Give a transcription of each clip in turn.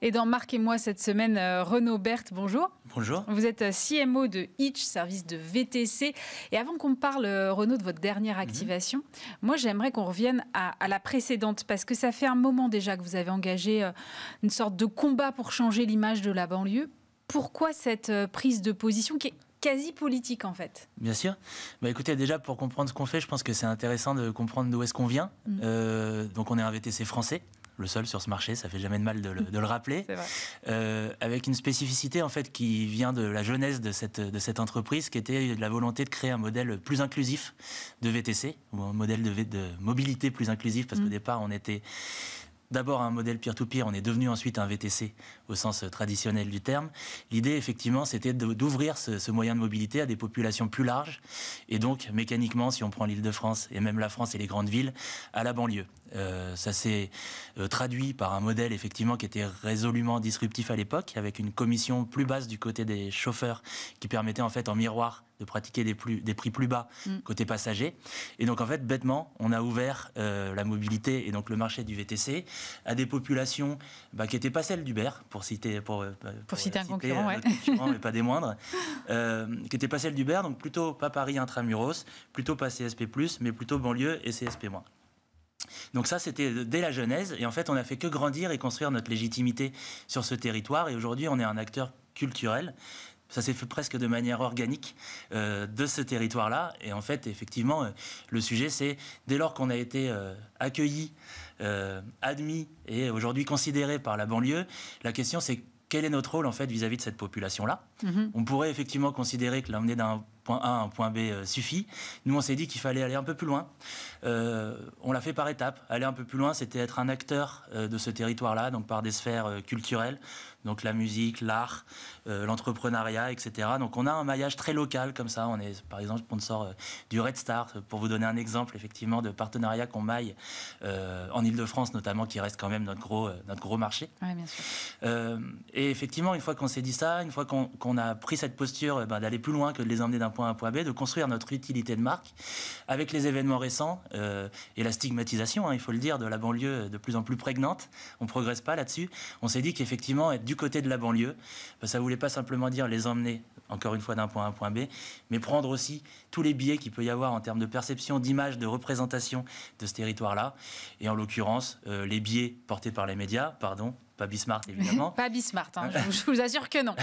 Et dans Marc et moi cette semaine, euh, Renaud Berthe, bonjour. Bonjour. Vous êtes euh, CMO de Hitch, service de VTC. Et avant qu'on parle, euh, Renaud, de votre dernière activation, mhm. moi j'aimerais qu'on revienne à, la précédente, parce que ça fait un moment déjà que vous avez engagé une sorte de combat pour changer l'image de la banlieue. Pourquoi cette prise de position qui est quasi politique en fait. Bien sûr. Bah écoutez, déjà pour comprendre ce qu'on fait, je pense que c'est intéressant de comprendre d'où est-ce qu'on vient. Mm. donc on est un VTC français le seul sur ce marché, ça fait jamais de mal de le, rappeler. Euh, avec une spécificité en fait qui vient de la jeunesse de cette, entreprise, qui était la volonté de créer un modèle plus inclusif de VTC, ou un modèle de, mobilité plus inclusif, parce qu'au mm. départ on était d'abord un modèle peer-to-peer, on est devenu ensuite un VTC au sens euh, traditionnel du terme. L'idée, effectivement, c'était d'ouvrir ce, moyen de mobilité à des populations plus larges, et donc mécaniquement, si on prend l'île de France, et même la France et les grandes villes, à la banlieue, euh, ça s'est euh, traduit par un modèle effectivement qui était résolument disruptif à l'époque, avec une commission plus basse du côté des chauffeurs qui permettait en fait en miroir de pratiquer des, plus, des prix plus bas mm. côté passager. Et donc en fait, bêtement, on a ouvert euh, la mobilité et donc le marché du VTC à des populations bah, qui n'étaient pas celles d'Uber, pour citer, pour, pour, citer un concurrent mais pas des moindres, qui n'étaient pas celles d'Uber, donc plutôt pas Paris intramuros, plutôt pas CSP+, mais plutôt banlieue et CSP-. Donc ça, c'était dès la genèse. Et en fait, on n'a fait que grandir et construire notre légitimité sur ce territoire. Et aujourd'hui, on est un acteur culturel ça s'est fait presque de manière organique euh, de ce territoire-là. Et en fait, effectivement, euh, le sujet, c'est dès lors qu'on a été euh, accueilli, admis et aujourd'hui considéré par la banlieue, la question, c'est quel est notre rôle en fait vis-à-vis de cette population-là mm-hmm. On pourrait effectivement considérer que l'emmener d'un point A un point B euh, suffit. Nous, on s'est dit qu'il fallait aller un peu plus loin. Euh, on l'a fait par étapes. Aller un peu plus loin, c'était être un acteur euh, de ce territoire-là, donc par des sphères culturelles, donc la musique, l'art, l'entrepreneuriat, etc. Donc on a un maillage très local comme ça. On est par exemple sponsor du Red Star, pour vous donner un exemple effectivement de partenariats qu'on maille en Ile-de-France notamment, qui reste quand même notre gros, notre gros marché. et effectivement, une fois qu'on s'est dit ça, une fois qu'on a pris cette posture ben, d'aller plus loin que de les emmener d'un point B, de construire notre utilité de marque avec les événements récents euh, et la stigmatisation, hein, il faut le dire, de la banlieue euh, de plus en plus prégnante. On ne progresse pas là-dessus. On s'est dit qu'effectivement, être du côté de la banlieue, bah, ça ne voulait pas simplement dire les emmener, encore une fois, d'un point à un point B, mais prendre aussi tous les biais qu'il peut y avoir en termes de perception, d'image, de représentation de ce territoire-là. Et en l'occurrence, euh, les biais portés par les médias, pardon, pas Bismarck, évidemment. pas Bismarck, hein, je, vous assure que non.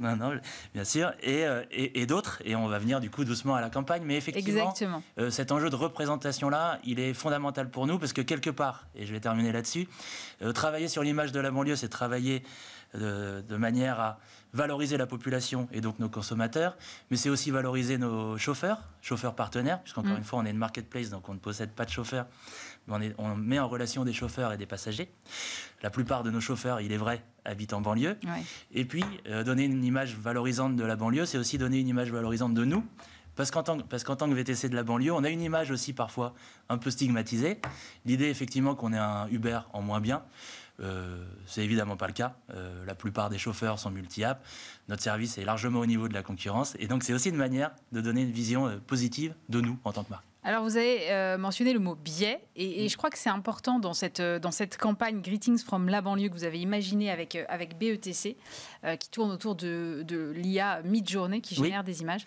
non, bien sûr. Euh, et, et, d'autres. Et on va venir du coup doucement à la campagne. Mais effectivement, euh, cet enjeu de représentation-là, il est fondamental pour nous parce que quelque part, et je vais terminer là-dessus, euh, travailler sur l'image de la banlieue, c'est travailler de, manière à valoriser la population et donc nos consommateurs, mais c'est aussi valoriser nos chauffeurs, chauffeurs partenaires, puisqu'encore mm. une fois, on est une marketplace, donc on ne possède pas de chauffeurs, mais on, met en relation des chauffeurs et des passagers. La plupart de nos chauffeurs, il est vrai, habitent en banlieue. Et puis, euh, donner une image valorisante de la banlieue, c'est aussi donner une image valorisante de nous, parce qu'en tant, que VTC de la banlieue, on a une image aussi parfois un peu stigmatisée. L'idée effectivement qu'on est un Uber en moins bien. Euh, c'est évidemment pas le cas. Euh, la plupart des chauffeurs sont multi-app. Notre service est largement au niveau de la concurrence. Et donc, c'est aussi une manière de donner une vision euh, positive de nous en tant que marque. Alors, vous avez euh, mentionné le mot biais. Et, je crois que c'est important dans cette, dans cette campagne Greetings from la banlieue que vous avez imaginée avec, avec BETC, qui tourne autour de, l'IA mid-journée qui génère des images.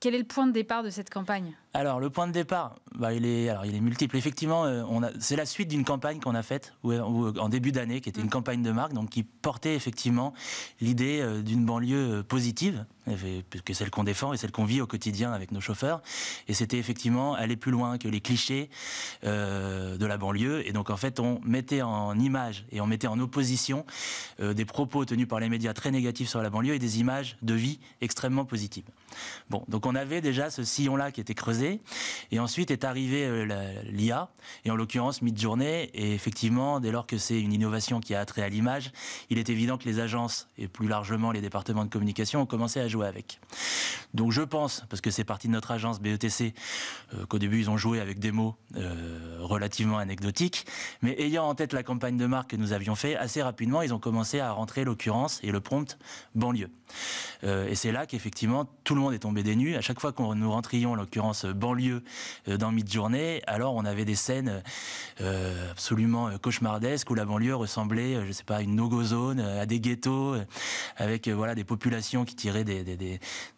Quel est le point de départ de cette campagne alors le point de départ, bah, il est alors il est multiple. Effectivement, euh, on a, c'est la suite d'une campagne qu'on a faite en début d'année, qui était une mm. campagne de marque, donc qui portait effectivement l'idée euh, d'une banlieue euh, positive, que celle qu'on défend et celle qu'on vit au quotidien avec nos chauffeurs. Et c'était effectivement aller plus loin que les clichés de la banlieue. Et donc en fait, on mettait en image et on mettait en opposition des propos tenus par les médias très négatifs sur la banlieue et des images de vie extrêmement positives. Bon, donc on avait déjà ce sillon là qui était creusé et ensuite est arrivée euh, l'IA, et en l'occurrence Midjourney. Et effectivement, dès lors que c'est une innovation qui a attrait à l'image, il est évident que les agences et plus largement les départements de communication ont commencé à jouer avec. Donc je pense, parce que c'est parti de notre agence BETC, euh, qu'au début ils ont joué avec des mots euh, relativement anecdotiques, mais ayant en tête la campagne de marque que nous avions fait, assez rapidement ils ont commencé à rentrer l'occurrence et le prompt banlieue. et c'est là qu'effectivement tout le monde est tombé des nues. À chaque fois qu'on nous rentrions l'occurrence banlieue euh, dans Mid-Journée, alors on avait des scènes euh, absolument euh, cauchemardesques où la banlieue ressemblait, je sais pas, à une no-go zone, à des ghettos, avec voilà des populations qui tiraient des,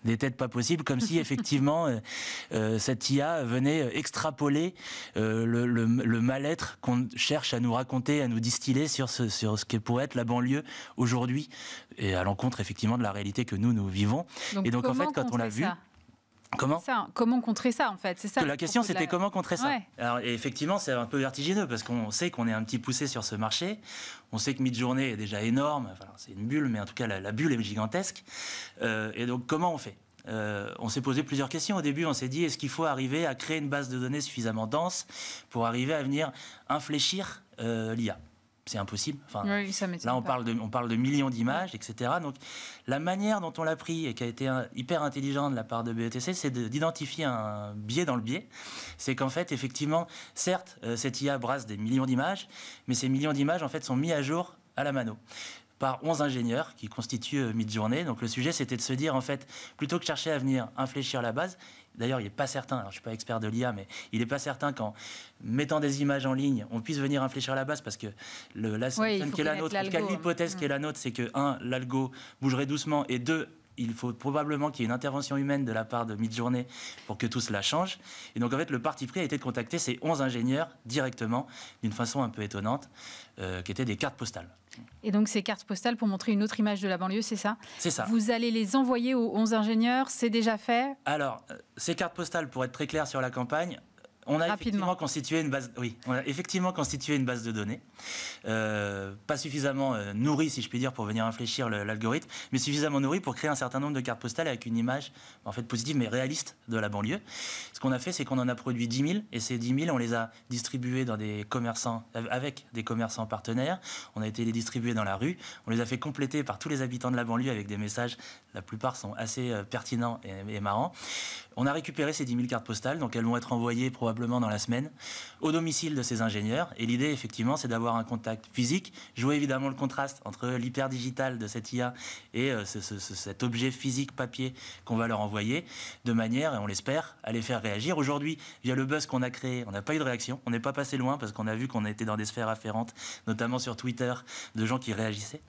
des, têtes pas possibles, comme si effectivement cette IA venait extrapoler le, mal-être qu'on cherche à nous raconter, à nous distiller sur ce, sur ce que pourrait être la banlieue aujourd'hui, et à l'encontre effectivement de la réalité que nous, nous vivons. et donc en fait, quand on l'a vu... Comment Comment contrer ça en fait C'est ça. la question c'était comment contrer ça. Alors effectivement c'est un peu vertigineux parce qu'on sait qu'on est un petit poussé sur ce marché. On sait que mid-journée est déjà énorme. c'est une bulle, mais en tout cas la, bulle est gigantesque. Euh, et donc comment on fait euh, on s'est posé plusieurs questions. Au début, on s'est dit est-ce qu'il faut arriver à créer une base de données suffisamment dense pour arriver à venir infléchir euh, l'IA c'est impossible. Enfin, là, on parle, de, on parle de millions d'images, etc. Donc, la manière dont on l'a pris et qui a été euh, hyper intelligente de la part de BETC, c'est d'identifier un biais dans le biais. C'est qu'en fait, effectivement, certes, euh, cette IA brasse des millions d'images, mais ces millions d'images, en fait, sont mis à jour à la mano par 11 ingénieurs qui constituent euh, Midjourney. Donc le sujet, c'était de se dire, en fait, plutôt que chercher à venir infléchir la base, d'ailleurs, il n'est pas certain, alors je ne suis pas expert de l'IA, mais il n'est pas certain qu'en mettant des images en ligne, on puisse venir infléchir la base, parce que le, la la hein. l'hypothèse qui est la nôtre, c'est que, un, l'algo bougerait doucement, et deux, il faut probablement qu'il y ait une intervention humaine de la part de Midjourney pour que tout cela change. Et donc, en fait, le parti pris a été de contacter ces 11 ingénieurs directement, d'une façon un peu étonnante, euh, qui étaient des cartes postales. Et donc ces cartes postales, pour montrer une autre image de la banlieue, c'est ça C'est ça. Vous allez les envoyer aux 11 ingénieurs, c'est déjà fait Alors, euh, ces cartes postales, pour être très clair sur la campagne, on a Rapidement. effectivement constitué une base. Oui, effectivement constitué une base de données, euh, pas suffisamment euh, nourrie, si je puis dire, pour venir infléchir l'algorithme, mais suffisamment nourrie pour créer un certain nombre de cartes postales avec une image en fait positive mais réaliste de la banlieue. Ce qu'on a fait, c'est qu'on en a produit 10 000 et ces 10 000, on les a distribués dans des commerçants avec des commerçants partenaires. On a été les distribuer dans la rue. On les a fait compléter par tous les habitants de la banlieue avec des messages. La plupart sont assez euh, pertinents et, et marrants. On a récupéré ces 10 000 cartes postales, donc elles vont être envoyées probablement dans la semaine, au domicile de ces ingénieurs. Et l'idée, effectivement, c'est d'avoir un contact physique, jouer évidemment le contraste entre l'hyper-digital de cette IA et euh, cet objet physique papier qu'on va leur envoyer, de manière, et on l'espère, à les faire réagir. Aujourd'hui, via le buzz qu'on a créé, on n'a pas eu de réaction, on n'est pas passé loin parce qu'on a vu qu'on était dans des sphères afférentes, notamment sur Twitter, de gens qui réagissaient.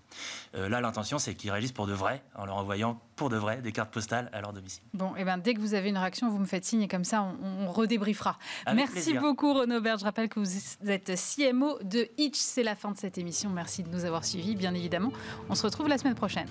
Euh, là, l'intention, c'est qu'ils réagissent pour de vrai, en leur envoyant pour de vrai des cartes postales à leur domicile. Bon, et eh ben dès que vous avez une réaction, vous me faites signe et comme ça, on, on redébriefera. Merci beaucoup Renaud Je rappelle que vous êtes CMO de Hitch. C'est la fin de cette émission. Merci de nous avoir suivis, bien évidemment. On se retrouve la semaine prochaine.